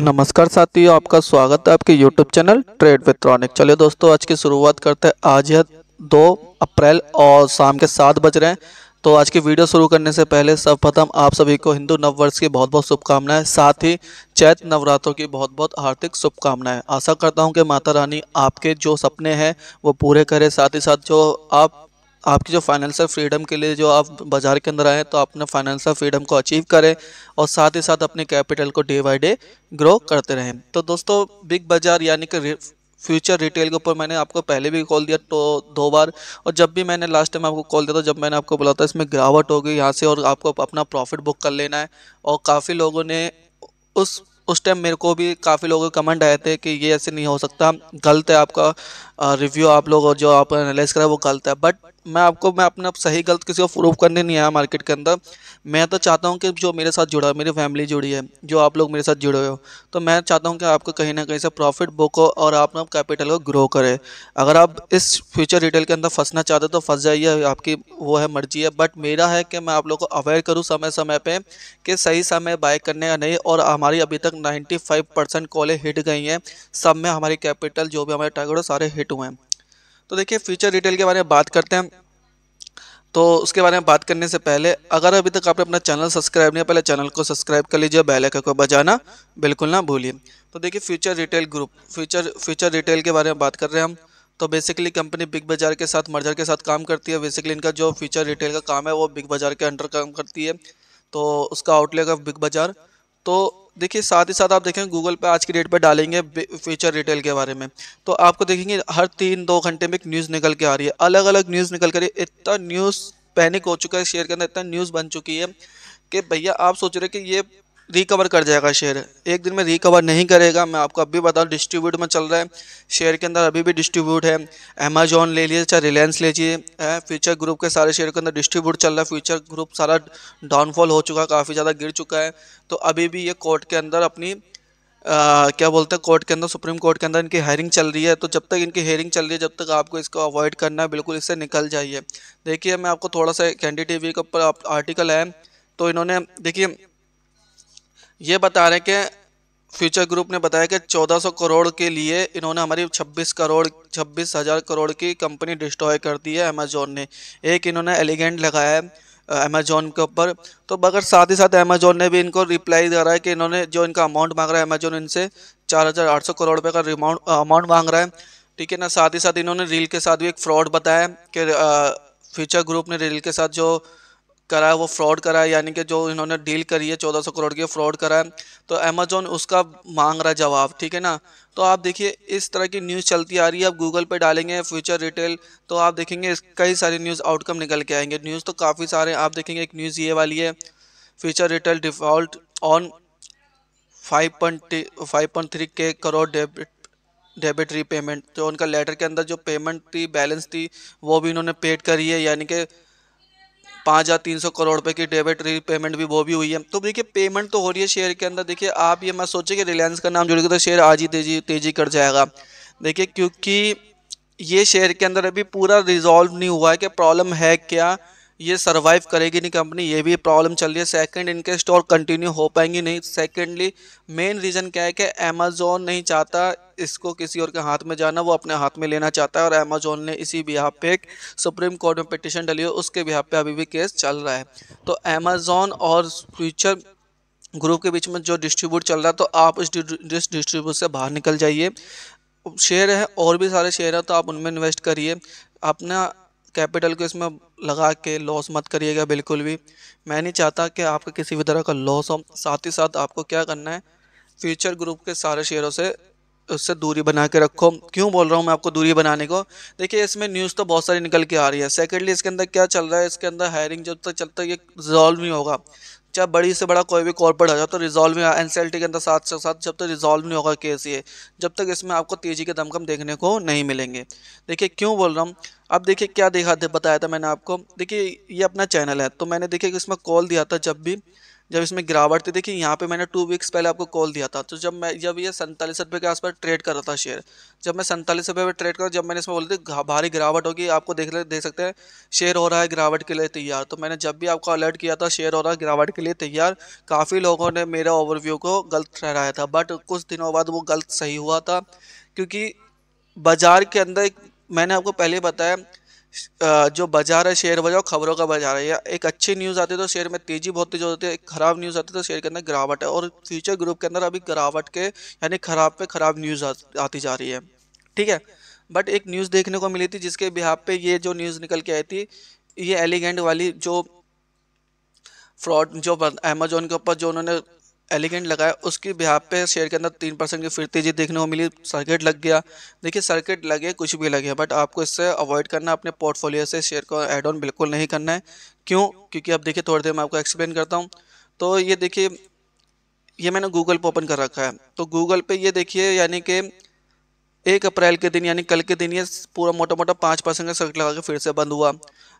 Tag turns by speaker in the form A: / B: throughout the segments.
A: नमस्कार साथियों आपका स्वागत है आपके YouTube चैनल ट्रेड वित्रॉनिक चलिए दोस्तों आज की शुरुआत करते हैं आज है दो अप्रैल और शाम के सात बज रहे हैं तो आज की वीडियो शुरू करने से पहले सर्वप्रथम आप सभी को हिंदू नववर्ष की बहुत बहुत शुभकामनाएं साथ ही चैत नवरात्रों की बहुत बहुत हार्दिक शुभकामनाएं आशा करता हूं कि माता रानी आपके जो सपने हैं वो पूरे करें साथ ही साथ जो आप आपकी जो फाइनेंशियल फ्रीडम के लिए जो आप बाज़ार के अंदर आए तो अपने फाइनेंशियल फ्रीडम को अचीव करें और साथ ही साथ अपने कैपिटल को डे बाई डे ग्रो करते रहें तो दोस्तों बिग बाज़ार यानी कि फ्यूचर रिटेल के ऊपर मैंने आपको पहले भी कॉल दिया तो दो बार और जब भी मैंने लास्ट टाइम आपको कॉल दिया था तो जब मैंने आपको बोला था इसमें गिरावट होगी यहाँ से और आपको अपना प्रॉफिट बुक कर लेना है और काफ़ी लोगों ने उस उस टाइम मेरे को भी काफ़ी लोगों के कमेंट आए थे कि ये ऐसे नहीं हो सकता गलत है आपका रिव्यू आप लोग और जो आप एनालाइज करा वो गलत है बट मैं आपको मैं अपना सही गलत किसी को प्रूव करने नहीं आया मार्केट के अंदर मैं तो चाहता हूँ कि जो मेरे साथ जुड़ा है मेरी फैमिली जुड़ी है जो आप लोग मेरे साथ जुड़े हो तो मैं चाहता हूँ कि आपको कहीं ना कहीं से प्रॉफिट बुक हो और आप ना कैपिटल को ग्रो करें अगर आप इस फ्यूचर रिटेल के अंदर फंसना चाहते हो तो फंस जाइए आपकी वो है मर्जी है बट मेरा है कि मैं आप लोग को अवेयर करूँ समय समय पर कि सही समय बाय करने का नहीं और हमारी अभी तक नाइन्टी फाइव परसेंट कॉलें हिट गई हैं सब में हमारी कैपिटल जो भी हमारे टारगेट हो सारे हिट टू हैं तो देखिए फ्यूचर रिटेल के बारे में बात करते हैं तो उसके बारे में बात करने से पहले अगर अभी तक आपने अपना चैनल सब्सक्राइब नहीं पहले चैनल को सब्सक्राइब कर लीजिए बेल आइकन को बजाना बिल्कुल ना भूलिए तो देखिए Future Retail group Future Future Retail के बारे में बात कर रहे हैं हम तो बेसिकली कंपनी बिग बाजार के साथ मर्जर के साथ काम करती है बेसिकली इनका जो फ्यूचर रिटेल का काम है वो बिग बाजार के अंडर काम करती है तो उसका आउटलेट ऑफ बिग बाजार तो देखिए साथ ही साथ आप देखें गूगल पे आज की डेट पर डालेंगे फ्यूचर रिटेल के बारे में तो आपको देखेंगे हर तीन दो घंटे में एक न्यूज़ निकल के आ रही है अलग अलग न्यूज़ निकल कर इतना न्यूज़ पैनिक हो चुका है शेयर के अंदर इतना न्यूज़ बन चुकी है कि भैया आप सोच रहे कि ये रिकवर कर जाएगा शेयर एक दिन में रिकवर नहीं करेगा मैं आपको अभी बता रहा डिस्ट्रीब्यूट में चल रहा है शेयर के अंदर अभी भी डिस्ट्रीब्यूट है अमेजोन ले लीजिए चाहे रिलायंस लीजिए फ्यूचर ग्रुप के सारे शेयर के अंदर डिस्ट्रीब्यूट चल रहा है फ्यूचर ग्रुप सारा डाउनफॉल हो चुका है काफ़ी ज़्यादा गिर चुका है तो अभी भी ये कोर्ट के अंदर अपनी आ, क्या बोलते हैं कोर्ट के अंदर सुप्रीम कोर्ट के अंदर इनकी हेयरिंग चल रही है तो जब तक इनकी हेयरिंग चल रही है जब तक आपको इसको अवॉइड करना है बिल्कुल इससे निकल जाइए देखिए मैं आपको थोड़ा सा कैंडी टी के ऊपर आर्टिकल है तो इन्होंने देखिए ये बता रहे हैं कि फ्यूचर ग्रुप ने बताया कि 1400 करोड़ के लिए इन्होंने हमारी 26 करोड़ छब्बीस हज़ार करोड़ की कंपनी डिस्ट्रॉय कर दी है अमेजोन ने एक इन्होंने एलिगेंट लगाया है अमेजोन के ऊपर तो मगर साथ ही साथ अमेजोन ने भी इनको रिप्लाई दे रहा है कि इन्होंने जो इनका अमाउंट मांग रहा है अमेजोन इनसे चार हज़ार आठ सौ करोड़ रुपये का अमाउंट अमाउंट मांग रहा है ठीक है ना साथ ही साथ इन्होंने रील के साथ भी एक फ्रॉड बताया कि फ्यूचर ग्रुप ने रील के साथ जो करा है वो फ्रॉड करा है यानी कि जो इन्होंने डील करी है चौदह सौ करोड़ की फ्रॉड करा है तो अमेजोन उसका मांग रहा है जवाब ठीक है ना तो आप देखिए इस तरह की न्यूज़ चलती आ रही है आप गूगल पे डालेंगे फ्यूचर रिटेल तो आप देखेंगे कई सारी न्यूज़ आउटकम निकल के आएंगे न्यूज़ तो काफ़ी सारे आप देखेंगे एक न्यूज़ ये वाली है Future Retail default on five point three के करोड़ डेबिट डेबिट रीपेमेंट तो उनका लेटर के अंदर जो पेमेंट थी बैलेंस थी वो भी इन्होंने पेड करी है यानी कि पाँच हज़ार तीन सौ करोड़ रुपये की डेबिट रीपेमेंट भी वो भी हुई है तो देखिए पेमेंट तो हो रही है शेयर के अंदर देखिए आप ये मत सोचे कि रिलायंस का नाम जुड़ेगा तो शेयर आज ही तेजी तेजी कर जाएगा देखिए क्योंकि ये शेयर के अंदर अभी पूरा रिजॉल्व नहीं हुआ है कि प्रॉब्लम है क्या ये सर्वाइव करेगी नहीं कंपनी ये भी प्रॉब्लम चल रही है सेकंड इनके स्टॉक कंटिन्यू हो पाएंगे नहीं सेकंडली मेन रीज़न क्या है कि अमेजोन नहीं चाहता इसको किसी और के हाथ में जाना वो अपने हाथ में लेना चाहता है और अमेजोन ने इसी बिहाफ पे एक सुप्रीम कोर्ट में पिटिशन डली है उसके बिहाफ पे अभी भी केस चल रहा है तो अमेजोन और फ्यूचर ग्रुप के बीच में जो डिस्ट्रीब्यूट चल रहा है तो आप इस डिस्ट्रीब्यूट से बाहर निकल जाइए शेयर है और भी सारे शेयर हैं तो आप उनमें इन्वेस्ट करिए अपना कैपिटल को इसमें लगा के लॉस मत करिएगा बिल्कुल भी मैं नहीं चाहता कि आपका किसी भी तरह का लॉस हो साथ ही साथ आपको क्या करना है फ्यूचर ग्रुप के सारे शेयरों से उससे दूरी बना के रखो क्यों बोल रहा हूँ मैं आपको दूरी बनाने को देखिए इसमें न्यूज़ तो बहुत सारी निकल के आ रही है सेकेंडली इसके अंदर क्या चल रहा है इसके अंदर हायरिंग जब तक चलता है ये रिजॉल्व नहीं होगा चाहे बड़ी से बड़ा कोई भी कॉर्पोरेट आ जाए तो resolve N C L T के अंदर साथ साथ जब तक रिजॉल्व नहीं होगा केस ये जब तक इसमें आपको तेज़ी के दमकम देखने को नहीं मिलेंगे देखिए क्यों बोल रहा हूँ अब देखिए क्या देखा बताया था मैंने आपको देखिए ये अपना चैनल है तो मैंने देखिए इसमें कॉल दिया था जब भी जब इसमें गिरावट थी देखिए यहाँ पे मैंने टू वीक्स पहले आपको कॉल दिया था तो जब मैं जब ये सैंतालीस रुपये के आसपास ट्रेड कर रहा था शेयर जब मैं सैंतालीस रुपये पर ट्रेड करा जब मैंने इसमें बोली थी भारी गिरावट होगी आपको देख ले देख सकते हैं शेयर हो रहा है गिरावट के लिए तैयार तो मैंने जब भी आपको अलर्ट किया था शेयर हो रहा है गिरावट के लिए तैयार काफ़ी लोगों ने मेरा ओवरव्यू को गलत ठहराया था बट कुछ दिनों बाद वो गलत सही हुआ था क्योंकि बाज़ार के अंदर मैंने आपको पहले बताया जो बाजार है शेयर बाजार खबरों का बाजार है या एक अच्छी न्यूज़ आती है तो शेयर में तेज़ी बहुत तेज़ होती है एक ख़राब न्यूज़ आती है तो शेयर के अंदर गिरावट है और फ्यूचर ग्रुप के अंदर अभी गिरावट के यानी ख़राब पे ख़राब न्यूज़ आती जा रही है ठीक है बट एक न्यूज़ देखने को मिली थी जिसके बिहार पर ये जो न्यूज़ निकल के आई थी ये एलिगेंट वाली जो फ्रॉड जो अमेजोन के ऊपर जो उन्होंने एलिगेंट लगाया उसके बिहार पे शेयर के अंदर तीन परसेंट की फिर तेजी देखने को मिली सर्किट लग गया देखिए सर्किट लगे कुछ भी लगे बट आपको इससे अवॉइड करना अपने पोर्टफोलियो से शेयर को एड ऑन बिल्कुल नहीं करना है क्यों क्योंकि अब देखिए थोड़ी देर में आपको एक्सप्लेन करता हूँ तो ये देखिए ये मैंने गूगल पर ओपन कर रखा है तो गूगल पे ये देखिए यानी कि एक अप्रैल के दिन यानी कल के दिन ये पूरा मोटा मोटा पाँच परसेंट का सर्किट लगा के फिर से बंद हुआ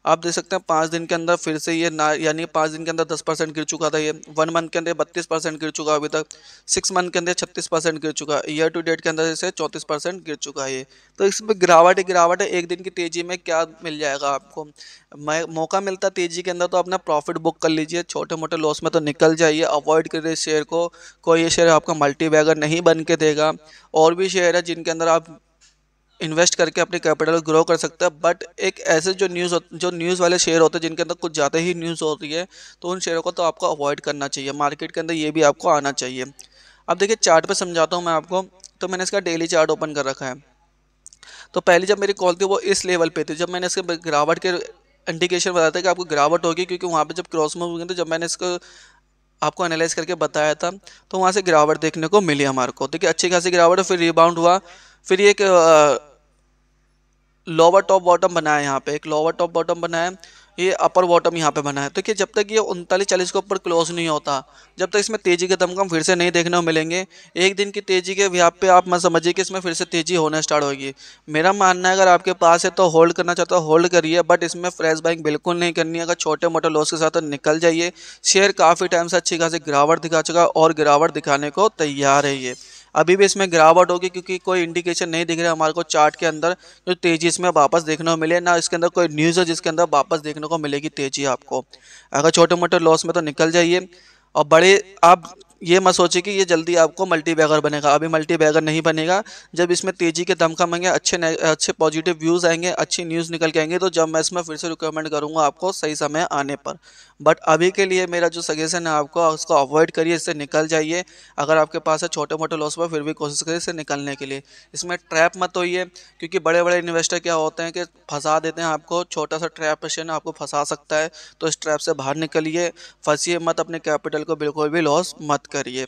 A: आप देख सकते हैं पाँच दिन के अंदर फिर से ये ना यानी पाँच दिन के अंदर दस परसेंट गिर चुका था ये वन मंथ के अंदर बत्तीस परसेंट गिर चुका अभी तक सिक्स मंथ के अंदर छत्तीस परसेंट गिर चुका है ईयर टू डेट के अंदर इसे चौंतीस परसेंट गिर चुका है ये तो इसमें गिरावट ही गिरावट है एक दिन की तेज़ी में क्या मिल जाएगा आपको मैं मौका मिलता तेज़ी के अंदर तो अपना प्रॉफिट बुक कर लीजिए छोटे मोटे लॉस में तो निकल जाइए अवॉइड करिए शेयर को कोई ये शेयर आपका मल्टी बैगर नहीं बन के देगा और भी शेयर है जिनके अंदर आप इन्वेस्ट करके अपने कैपिटल ग्रो कर सकता है बट एक ऐसे जो न्यूज़ जो न्यूज़ वाले शेयर होते हैं जिनके अंदर कुछ ज़्यादा ही न्यूज़ होती है तो उन शेयरों को तो आपको अवॉइड करना चाहिए मार्केट के अंदर ये भी आपको आना चाहिए अब देखिए चार्ट पे समझाता हूँ मैं आपको तो मैंने इसका डेली चार्ट ओपन कर रखा है तो पहले जब मेरी कॉल थी वो इस लेवल पर थी जब मैंने इसके गिरावट के इंडिकेशन बताया था कि आपको गिरावट होगी क्योंकि वहाँ पर जब क्रॉस मूव हुए थे जब मैंने इसको आपको एनालाइज करके बताया था तो वहाँ से गिरावट देखने को मिली हमारे को देखिए अच्छी खासी गिरावट फिर रिबाउंड हुआ फिर ये एक लोअर टॉप बॉटम बनाया है यहाँ पे एक लोअर टॉप बॉटम बनाया है ये अपर बॉटम यहाँ पे बना है तो कि जब तक ये उनतालीस चालीस के ऊपर क्लोज नहीं होता जब तक इसमें तेज़ी के दम कम फिर से नहीं देखने को मिलेंगे एक दिन की तेज़ी के व्याप पे आप मत समझिए कि इसमें फिर से तेज़ी होना स्टार्ट होगी मेरा मानना है अगर आपके पास है तो होल्ड करना चाहता हो होल्ड करिए बट इसमें फ्रेश बाइंग बिल्कुल नहीं करनी अगर छोटे मोटे लॉस के साथ तो निकल जाइए शेयर काफ़ी टाइम से अच्छी खासी गिरावट दिखा चुका और गिरावट दिखाने को तैयार है ये अभी भी इसमें गिरावट होगी क्योंकि कोई इंडिकेशन नहीं दिख रहा हमारे को चार्ट के अंदर जो तेज़ी इसमें वापस देखने को मिले ना इसके अंदर कोई न्यूज़ है जिसके अंदर वापस देखने को मिलेगी तेज़ी आपको अगर छोटे मोटे लॉस में तो निकल जाइए और बड़े आप ये मत सोचिए कि ये जल्दी आपको मल्टी बैगर बनेगा अभी मल्टी बैगर नहीं बनेगा जब इसमें तेज़ी के दमखम आएंगे अच्छे अच्छे पॉजिटिव व्यूज़ आएंगे अच्छी न्यूज़ निकल के आएंगे तो जब मैं इसमें फिर से रिकमेंड करूँगा आपको सही समय आने पर बट अभी के लिए मेरा जो सजेशन है आपको उसको अवॉइड करिए इससे निकल जाइए अगर आपके पास है छोटे मोटे लॉस पर फिर भी कोशिश करिए इससे निकलने के लिए इसमें ट्रैप मत होइए क्योंकि बड़े बड़े इन्वेस्टर क्या होते हैं कि फंसा देते हैं आपको छोटा सा ट्रैप पेशन आपको फंसा सकता है तो इस ट्रैप से बाहर निकलिए फंसीए मत अपने कैपिटल को बिल्कुल भी लॉस मत करिए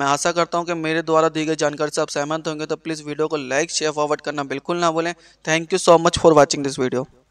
A: मैं आशा करता हूँ कि मेरे द्वारा दी गई जानकारी से आप सहमत होंगे तो प्लीज़ वीडियो को लाइक शेयर फॉरवर्ड करना बिल्कुल ना भूलें thank you so much for watching this video